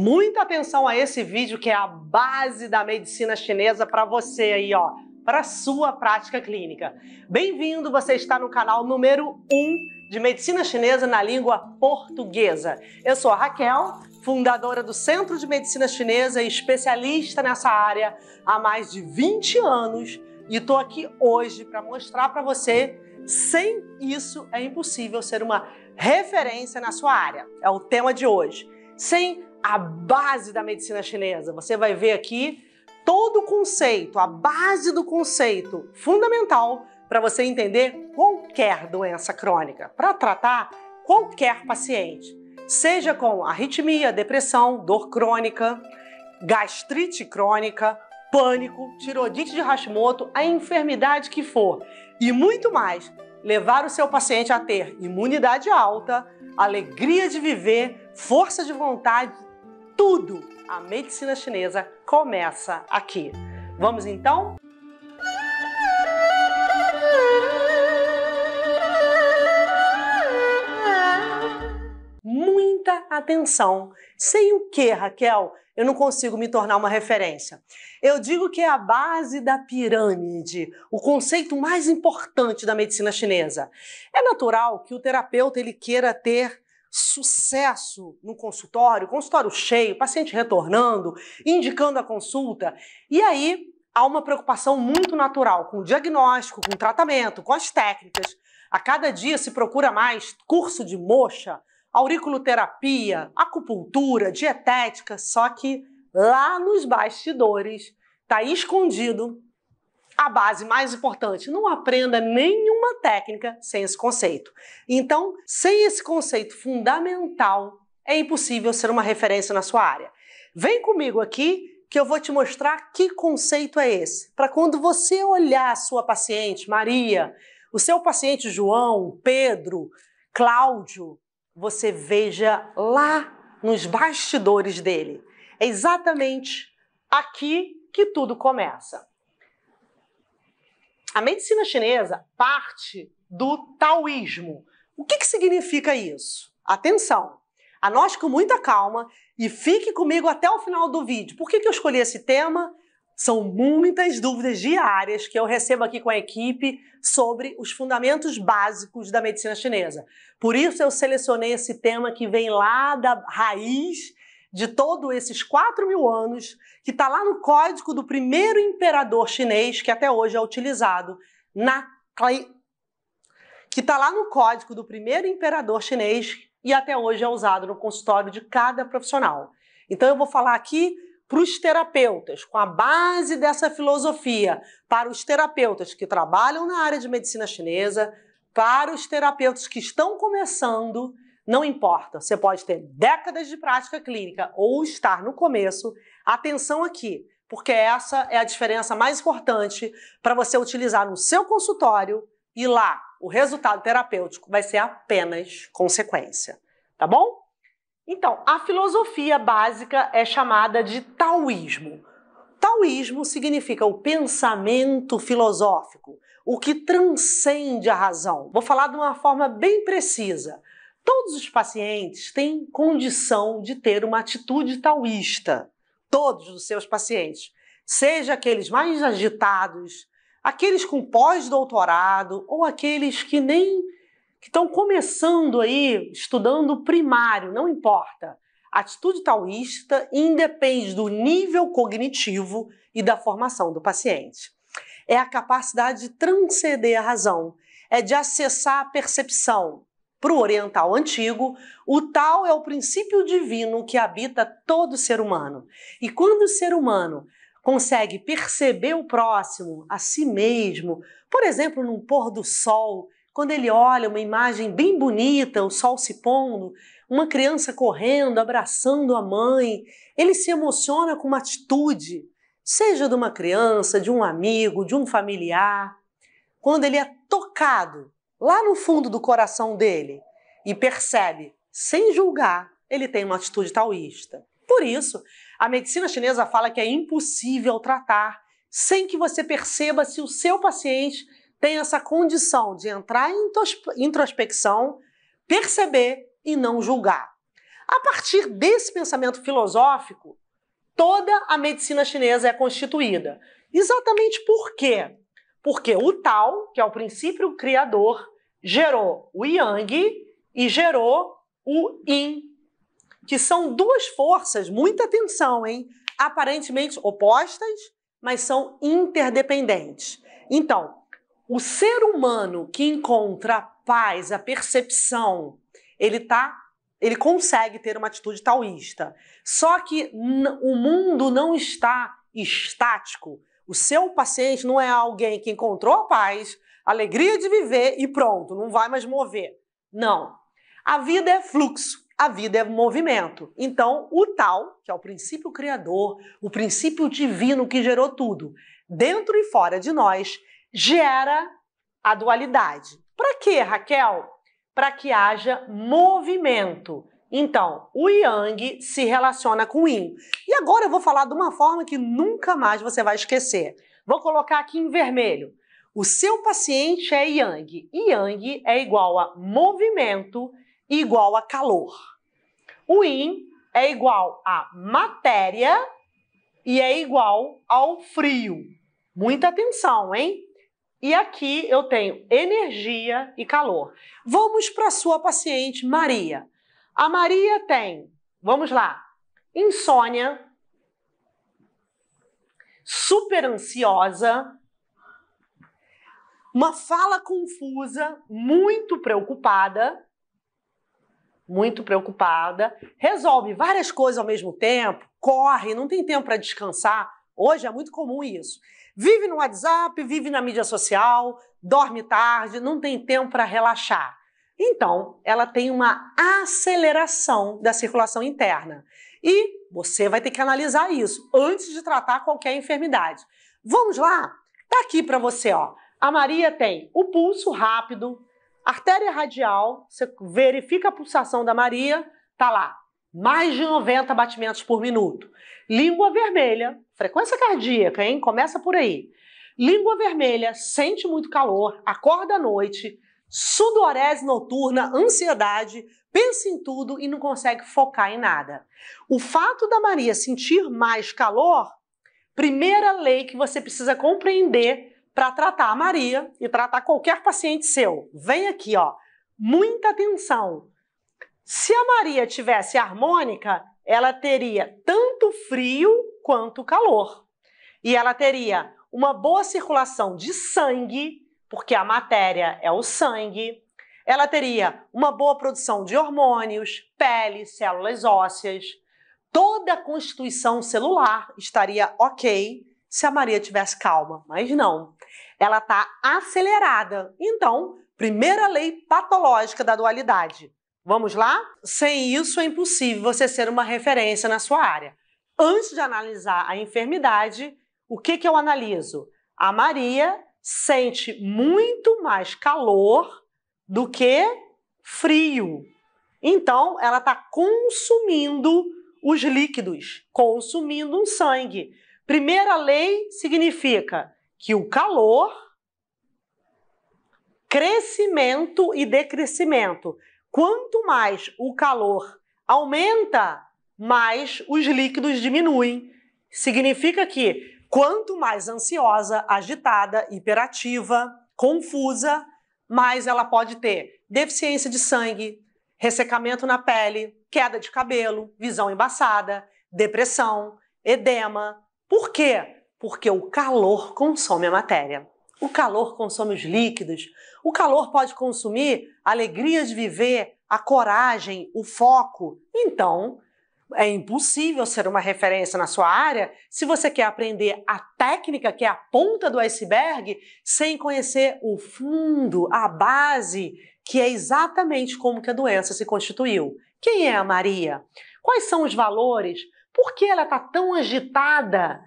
Muita atenção a esse vídeo que é a base da medicina chinesa para você aí, ó, para sua prática clínica. Bem-vindo, você está no canal número 1 de medicina chinesa na língua portuguesa. Eu sou a Raquel, fundadora do Centro de Medicina Chinesa e especialista nessa área há mais de 20 anos, e estou aqui hoje para mostrar para você sem isso é impossível ser uma referência na sua área. É o tema de hoje sem a base da medicina chinesa. Você vai ver aqui todo o conceito, a base do conceito fundamental para você entender qualquer doença crônica, para tratar qualquer paciente, seja com arritmia, depressão, dor crônica, gastrite crônica, pânico, tiroidite de Hashimoto, a enfermidade que for e muito mais. Levar o seu paciente a ter imunidade alta, alegria de viver, força de vontade, tudo. A medicina chinesa começa aqui. Vamos então? Muita atenção. Sem o que, Raquel? Eu não consigo me tornar uma referência. Eu digo que é a base da pirâmide, o conceito mais importante da medicina chinesa. É natural que o terapeuta ele queira ter sucesso no consultório, consultório cheio, paciente retornando, indicando a consulta. E aí há uma preocupação muito natural com o diagnóstico, com o tratamento, com as técnicas. A cada dia se procura mais curso de moxa, auriculoterapia, acupuntura, dietética, só que lá nos bastidores está escondido a base mais importante, não aprenda nenhuma técnica sem esse conceito. Então, sem esse conceito fundamental, é impossível ser uma referência na sua área. Vem comigo aqui que eu vou te mostrar que conceito é esse, para quando você olhar a sua paciente, Maria, o seu paciente João, Pedro, Cláudio, você veja lá nos bastidores dele. É exatamente aqui que tudo começa. A medicina chinesa parte do taoísmo. O que, que significa isso? Atenção! Anote com muita calma e fique comigo até o final do vídeo. Por que, que eu escolhi esse tema? São muitas dúvidas diárias que eu recebo aqui com a equipe sobre os fundamentos básicos da medicina chinesa. Por isso eu selecionei esse tema que vem lá da raiz de todos esses 4 mil anos, que está lá no código do primeiro imperador chinês, que até hoje é utilizado na que está lá no código do primeiro imperador chinês e até hoje é usado no consultório de cada profissional. Então eu vou falar aqui para os terapeutas, com a base dessa filosofia, para os terapeutas que trabalham na área de medicina chinesa, para os terapeutas que estão começando não importa, você pode ter décadas de prática clínica ou estar no começo. Atenção aqui, porque essa é a diferença mais importante para você utilizar no seu consultório e lá o resultado terapêutico vai ser apenas consequência, tá bom? Então, a filosofia básica é chamada de taoísmo. Taoísmo significa o pensamento filosófico, o que transcende a razão. Vou falar de uma forma bem precisa. Todos os pacientes têm condição de ter uma atitude taoísta. Todos os seus pacientes. Seja aqueles mais agitados, aqueles com pós-doutorado ou aqueles que nem que estão começando aí, estudando primário, não importa. A atitude taoísta independe do nível cognitivo e da formação do paciente. É a capacidade de transcender a razão, é de acessar a percepção, para o oriental antigo, o tal é o princípio divino que habita todo ser humano. E quando o ser humano consegue perceber o próximo, a si mesmo, por exemplo, num pôr do sol, quando ele olha uma imagem bem bonita, o sol se pondo, uma criança correndo, abraçando a mãe, ele se emociona com uma atitude, seja de uma criança, de um amigo, de um familiar. Quando ele é tocado lá no fundo do coração dele e percebe, sem julgar, ele tem uma atitude taoísta. Por isso, a medicina chinesa fala que é impossível tratar sem que você perceba se o seu paciente tem essa condição de entrar em introspecção, perceber e não julgar. A partir desse pensamento filosófico, toda a medicina chinesa é constituída. Exatamente por quê? Porque o tal, que é o princípio criador, gerou o yang e gerou o yin, que são duas forças, muita atenção, hein? Aparentemente opostas, mas são interdependentes. Então, o ser humano que encontra a paz, a percepção, ele tá, ele consegue ter uma atitude taoísta. Só que o mundo não está estático, o seu paciente não é alguém que encontrou a paz, alegria de viver e pronto, não vai mais mover. Não. A vida é fluxo, a vida é movimento. Então, o tal, que é o princípio criador, o princípio divino que gerou tudo, dentro e fora de nós, gera a dualidade. Para quê, Raquel? Para que haja movimento. Então, o yang se relaciona com o yin. E agora eu vou falar de uma forma que nunca mais você vai esquecer. Vou colocar aqui em vermelho. O seu paciente é yang. Yang é igual a movimento igual a calor. O yin é igual a matéria e é igual ao frio. Muita atenção, hein? E aqui eu tenho energia e calor. Vamos para a sua paciente Maria. A Maria tem, vamos lá, insônia, super ansiosa, uma fala confusa, muito preocupada, muito preocupada, resolve várias coisas ao mesmo tempo, corre, não tem tempo para descansar. Hoje é muito comum isso. Vive no WhatsApp, vive na mídia social, dorme tarde, não tem tempo para relaxar. Então, ela tem uma aceleração da circulação interna. E você vai ter que analisar isso antes de tratar qualquer enfermidade. Vamos lá? Tá aqui para você, ó. A Maria tem o pulso rápido, artéria radial, você verifica a pulsação da Maria, tá lá, mais de 90 batimentos por minuto. Língua vermelha, frequência cardíaca, hein? Começa por aí. Língua vermelha, sente muito calor, acorda à noite, sudorese noturna, ansiedade, pensa em tudo e não consegue focar em nada. O fato da Maria sentir mais calor, primeira lei que você precisa compreender para tratar a Maria e tratar qualquer paciente seu. Vem aqui, ó. Muita atenção. Se a Maria tivesse harmônica, ela teria tanto frio quanto calor. E ela teria uma boa circulação de sangue porque a matéria é o sangue, ela teria uma boa produção de hormônios, pele, células ósseas. Toda a constituição celular estaria ok se a Maria tivesse calma, mas não. Ela está acelerada. Então, primeira lei patológica da dualidade. Vamos lá? Sem isso é impossível você ser uma referência na sua área. Antes de analisar a enfermidade, o que, que eu analiso? A Maria sente muito mais calor do que frio. Então, ela está consumindo os líquidos, consumindo um sangue. Primeira lei significa que o calor, crescimento e decrescimento. Quanto mais o calor aumenta, mais os líquidos diminuem. Significa que Quanto mais ansiosa, agitada, hiperativa, confusa, mais ela pode ter deficiência de sangue, ressecamento na pele, queda de cabelo, visão embaçada, depressão, edema. Por quê? Porque o calor consome a matéria. O calor consome os líquidos. O calor pode consumir a alegria de viver, a coragem, o foco. Então, é impossível ser uma referência na sua área se você quer aprender a técnica, que é a ponta do iceberg, sem conhecer o fundo, a base, que é exatamente como que a doença se constituiu. Quem é a Maria? Quais são os valores? Por que ela está tão agitada?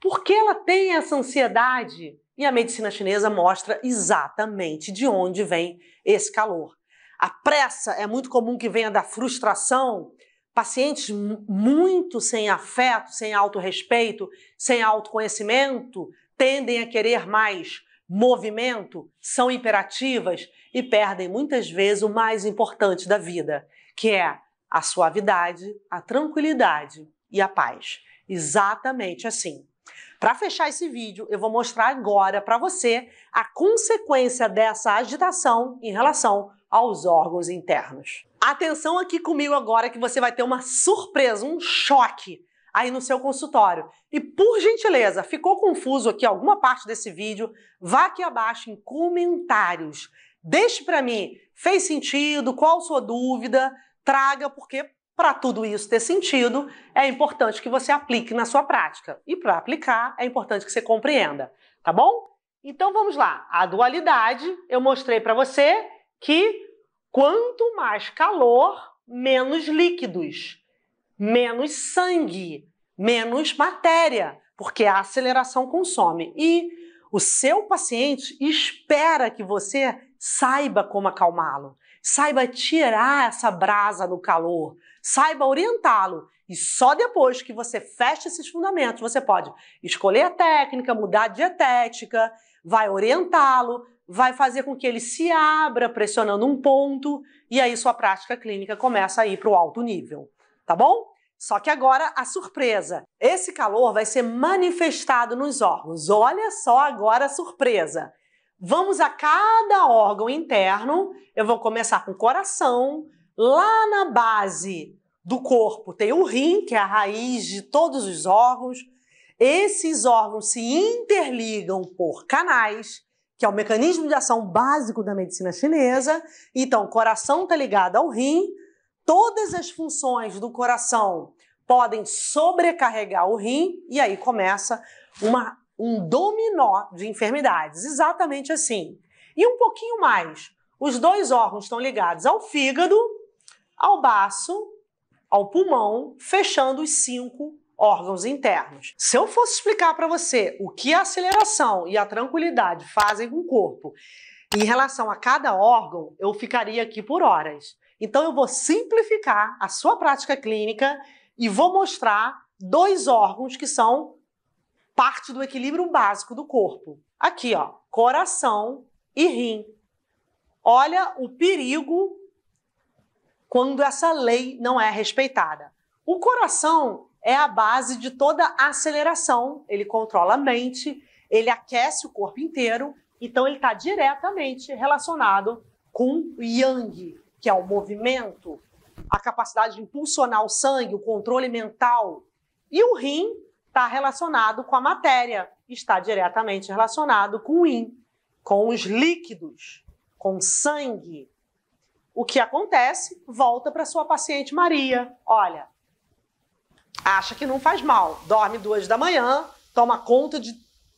Por que ela tem essa ansiedade? E a medicina chinesa mostra exatamente de onde vem esse calor. A pressa é muito comum que venha da frustração, pacientes muito sem afeto, sem autorrespeito, sem autoconhecimento, tendem a querer mais movimento, são imperativas e perdem muitas vezes o mais importante da vida, que é a suavidade, a tranquilidade e a paz. Exatamente assim. Para fechar esse vídeo, eu vou mostrar agora para você a consequência dessa agitação em relação aos órgãos internos. Atenção aqui comigo agora que você vai ter uma surpresa, um choque aí no seu consultório. E por gentileza, ficou confuso aqui alguma parte desse vídeo? Vá aqui abaixo em comentários. Deixe para mim, fez sentido? Qual sua dúvida? Traga porque para tudo isso ter sentido, é importante que você aplique na sua prática. E para aplicar, é importante que você compreenda, tá bom? Então vamos lá. A dualidade, eu mostrei para você que quanto mais calor, menos líquidos, menos sangue, menos matéria, porque a aceleração consome. E o seu paciente espera que você saiba como acalmá-lo saiba tirar essa brasa no calor, saiba orientá-lo. E só depois que você fecha esses fundamentos, você pode escolher a técnica, mudar a dietética, vai orientá-lo, vai fazer com que ele se abra pressionando um ponto e aí sua prática clínica começa a ir para o alto nível, tá bom? Só que agora a surpresa. Esse calor vai ser manifestado nos órgãos. Olha só agora a surpresa. Vamos a cada órgão interno. Eu vou começar com o coração. Lá na base do corpo tem o rim, que é a raiz de todos os órgãos. Esses órgãos se interligam por canais, que é o mecanismo de ação básico da medicina chinesa. Então, o coração está ligado ao rim. Todas as funções do coração podem sobrecarregar o rim e aí começa uma um dominó de enfermidades, exatamente assim. E um pouquinho mais, os dois órgãos estão ligados ao fígado, ao baço, ao pulmão, fechando os cinco órgãos internos. Se eu fosse explicar para você o que a aceleração e a tranquilidade fazem com o corpo em relação a cada órgão, eu ficaria aqui por horas. Então eu vou simplificar a sua prática clínica e vou mostrar dois órgãos que são parte do equilíbrio básico do corpo. Aqui, ó, coração e rim. Olha o perigo quando essa lei não é respeitada. O coração é a base de toda a aceleração, ele controla a mente, ele aquece o corpo inteiro, então ele está diretamente relacionado com o yang, que é o movimento, a capacidade de impulsionar o sangue, o controle mental. E o rim está relacionado com a matéria, está diretamente relacionado com o yin, com os líquidos, com sangue. O que acontece? Volta para sua paciente Maria. Olha, acha que não faz mal, dorme duas da manhã, toma conta de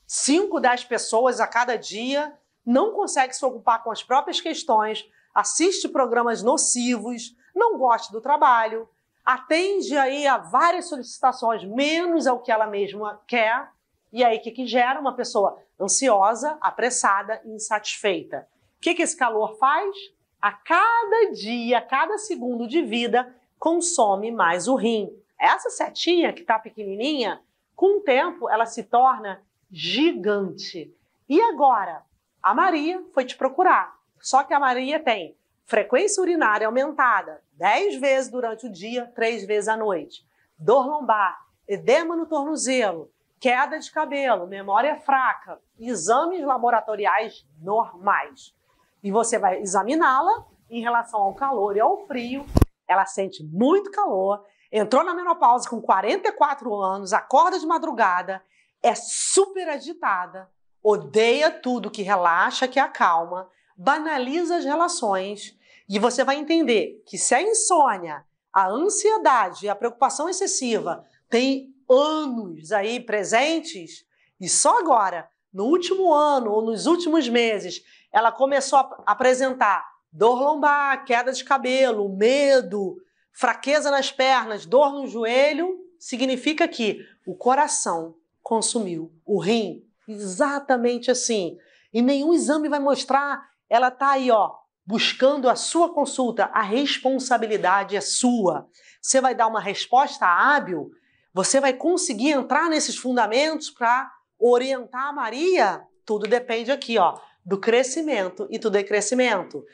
cinco dez pessoas a cada dia, não consegue se ocupar com as próprias questões, assiste programas nocivos, não gosta do trabalho, atende aí a várias solicitações, menos ao que ela mesma quer, e aí o que, que gera? Uma pessoa ansiosa, apressada e insatisfeita. O que, que esse calor faz? A cada dia, a cada segundo de vida, consome mais o rim. Essa setinha que está pequenininha, com o tempo ela se torna gigante. E agora? A Maria foi te procurar. Só que a Maria tem frequência urinária aumentada 10 vezes durante o dia, 3 vezes à noite, dor lombar, edema no tornozelo, queda de cabelo, memória fraca, exames laboratoriais normais. E você vai examiná-la em relação ao calor e ao frio. Ela sente muito calor, entrou na menopausa com 44 anos, acorda de madrugada, é super agitada, odeia tudo que relaxa, que acalma, banaliza as relações e você vai entender que se a insônia, a ansiedade, a preocupação excessiva tem anos aí presentes, e só agora, no último ano ou nos últimos meses, ela começou a apresentar dor lombar, queda de cabelo, medo, fraqueza nas pernas, dor no joelho, significa que o coração consumiu o rim. Exatamente assim. E nenhum exame vai mostrar. Ela tá aí, ó, buscando a sua consulta, a responsabilidade é sua. Você vai dar uma resposta hábil, você vai conseguir entrar nesses fundamentos para orientar a Maria? Tudo depende aqui, ó, do crescimento e tudo é crescimento.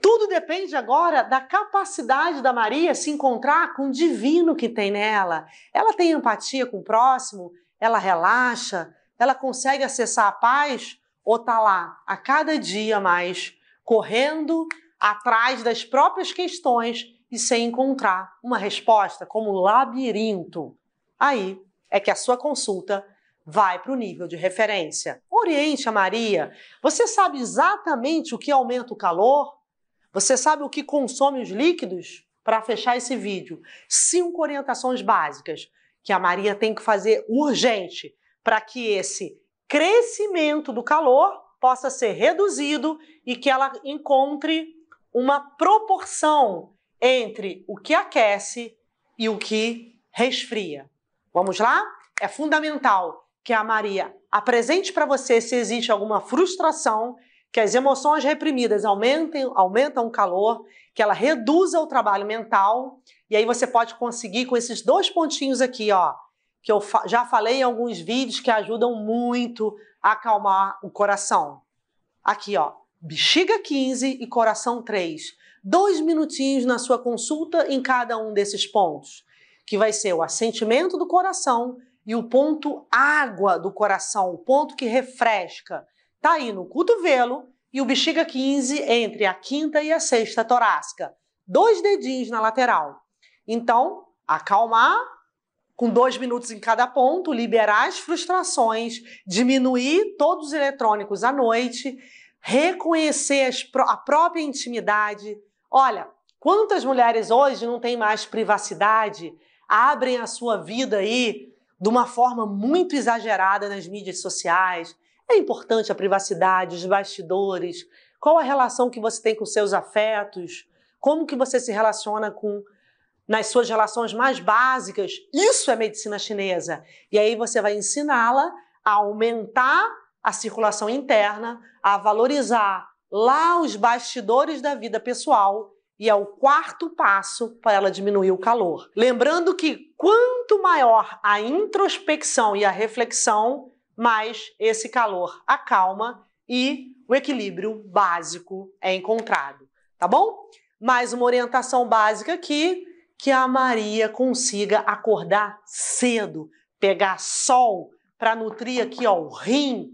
Tudo depende agora da capacidade da Maria se encontrar com o divino que tem nela. Ela tem empatia com o próximo, ela relaxa, ela consegue acessar a paz ou está lá a cada dia mais correndo atrás das próprias questões e sem encontrar uma resposta, como um labirinto. Aí é que a sua consulta vai para o nível de referência. Oriente a Maria. Você sabe exatamente o que aumenta o calor? Você sabe o que consome os líquidos? Para fechar esse vídeo, cinco orientações básicas que a Maria tem que fazer urgente para que esse crescimento do calor possa ser reduzido e que ela encontre uma proporção entre o que aquece e o que resfria. Vamos lá? É fundamental que a Maria apresente para você se existe alguma frustração, que as emoções reprimidas aumentem, aumentam o calor, que ela reduza o trabalho mental, e aí você pode conseguir com esses dois pontinhos aqui, ó, que eu fa já falei em alguns vídeos que ajudam muito acalmar o coração. Aqui, ó, bexiga 15 e coração 3. Dois minutinhos na sua consulta em cada um desses pontos, que vai ser o assentimento do coração e o ponto água do coração, o ponto que refresca. Tá aí no cotovelo e o bexiga 15 entre a quinta e a sexta torácica. Dois dedinhos na lateral. Então, acalmar com dois minutos em cada ponto, liberar as frustrações, diminuir todos os eletrônicos à noite, reconhecer as, a própria intimidade. Olha, quantas mulheres hoje não têm mais privacidade, abrem a sua vida aí de uma forma muito exagerada nas mídias sociais? É importante a privacidade, os bastidores, qual a relação que você tem com seus afetos, como que você se relaciona com nas suas relações mais básicas. Isso é medicina chinesa. E aí você vai ensiná-la a aumentar a circulação interna, a valorizar lá os bastidores da vida pessoal e é o quarto passo para ela diminuir o calor. Lembrando que quanto maior a introspecção e a reflexão, mais esse calor acalma e o equilíbrio básico é encontrado, tá bom? Mais uma orientação básica aqui que a Maria consiga acordar cedo, pegar sol para nutrir aqui ó, o rim,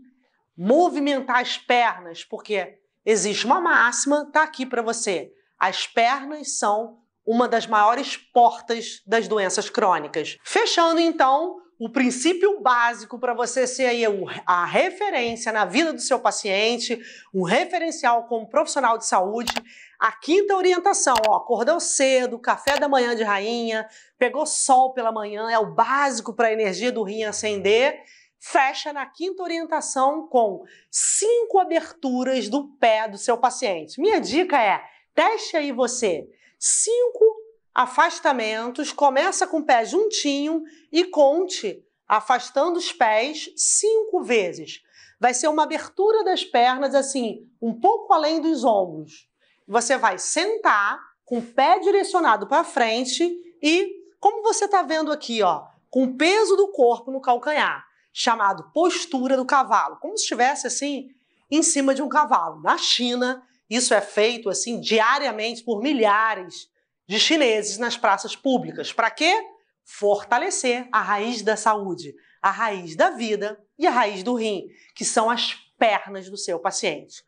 movimentar as pernas, porque existe uma máxima, tá aqui para você. As pernas são uma das maiores portas das doenças crônicas. Fechando então o princípio básico para você ser aí a referência na vida do seu paciente, um referencial como profissional de saúde. A quinta orientação, ó, acordou cedo, café da manhã de rainha, pegou sol pela manhã, é o básico para a energia do rim acender. Fecha na quinta orientação com cinco aberturas do pé do seu paciente. Minha dica é, teste aí você cinco afastamentos, começa com o pé juntinho e conte, afastando os pés cinco vezes. Vai ser uma abertura das pernas, assim, um pouco além dos ombros. Você vai sentar com o pé direcionado para frente e, como você está vendo aqui, ó, com o peso do corpo no calcanhar, chamado postura do cavalo, como se estivesse assim em cima de um cavalo. Na China, isso é feito assim diariamente por milhares de chineses nas praças públicas. Para quê? Fortalecer a raiz da saúde, a raiz da vida e a raiz do rim, que são as pernas do seu paciente.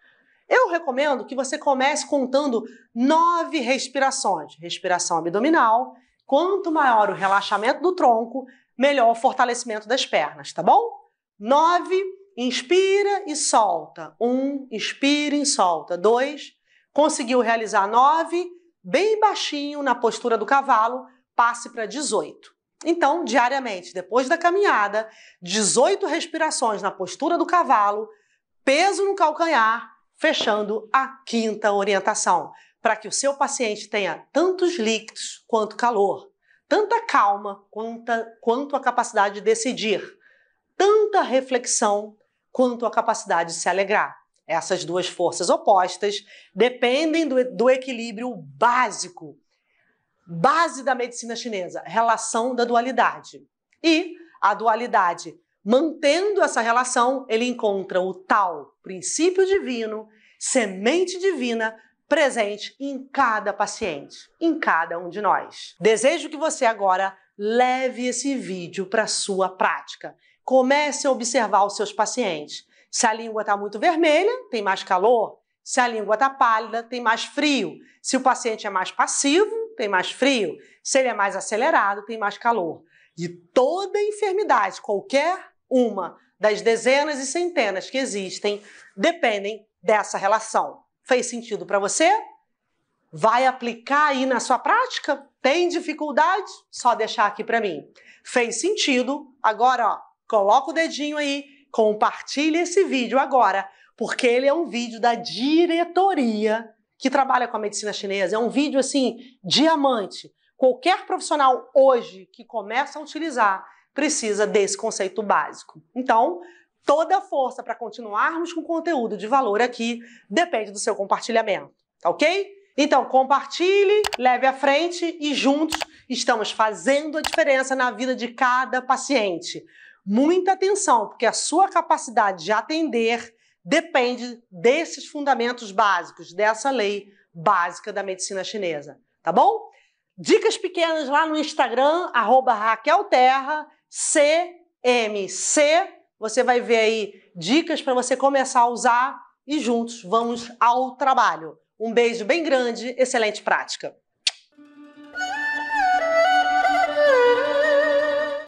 Eu recomendo que você comece contando nove respirações. Respiração abdominal. Quanto maior o relaxamento do tronco, melhor o fortalecimento das pernas, tá bom? Nove, inspira e solta. Um, inspira e solta. Dois, conseguiu realizar nove, bem baixinho na postura do cavalo, passe para 18. Então, diariamente, depois da caminhada, 18 respirações na postura do cavalo, peso no calcanhar, fechando a quinta orientação, para que o seu paciente tenha tantos líquidos quanto calor, tanta calma quanta, quanto a capacidade de decidir, tanta reflexão quanto a capacidade de se alegrar. Essas duas forças opostas dependem do, do equilíbrio básico, base da medicina chinesa, relação da dualidade. E a dualidade, mantendo essa relação, ele encontra o tal princípio divino, semente divina presente em cada paciente, em cada um de nós. Desejo que você agora leve esse vídeo para sua prática. Comece a observar os seus pacientes. Se a língua está muito vermelha, tem mais calor. Se a língua está pálida, tem mais frio. Se o paciente é mais passivo, tem mais frio. Se ele é mais acelerado, tem mais calor. De toda enfermidade, qualquer uma das dezenas e centenas que existem, dependem dessa relação. Fez sentido para você? Vai aplicar aí na sua prática? Tem dificuldade? Só deixar aqui para mim. Fez sentido? Agora, ó, coloca o dedinho aí Compartilhe esse vídeo agora, porque ele é um vídeo da diretoria que trabalha com a medicina chinesa. É um vídeo assim, diamante. Qualquer profissional hoje que começa a utilizar precisa desse conceito básico. Então, toda a força para continuarmos com conteúdo de valor aqui depende do seu compartilhamento, tá ok? Então, compartilhe, leve à frente e juntos estamos fazendo a diferença na vida de cada paciente muita atenção, porque a sua capacidade de atender depende desses fundamentos básicos, dessa lei básica da medicina chinesa, tá bom? Dicas pequenas lá no Instagram, arroba Raquel Terra, CMC. Você vai ver aí dicas para você começar a usar e juntos vamos ao trabalho. Um beijo bem grande, excelente prática!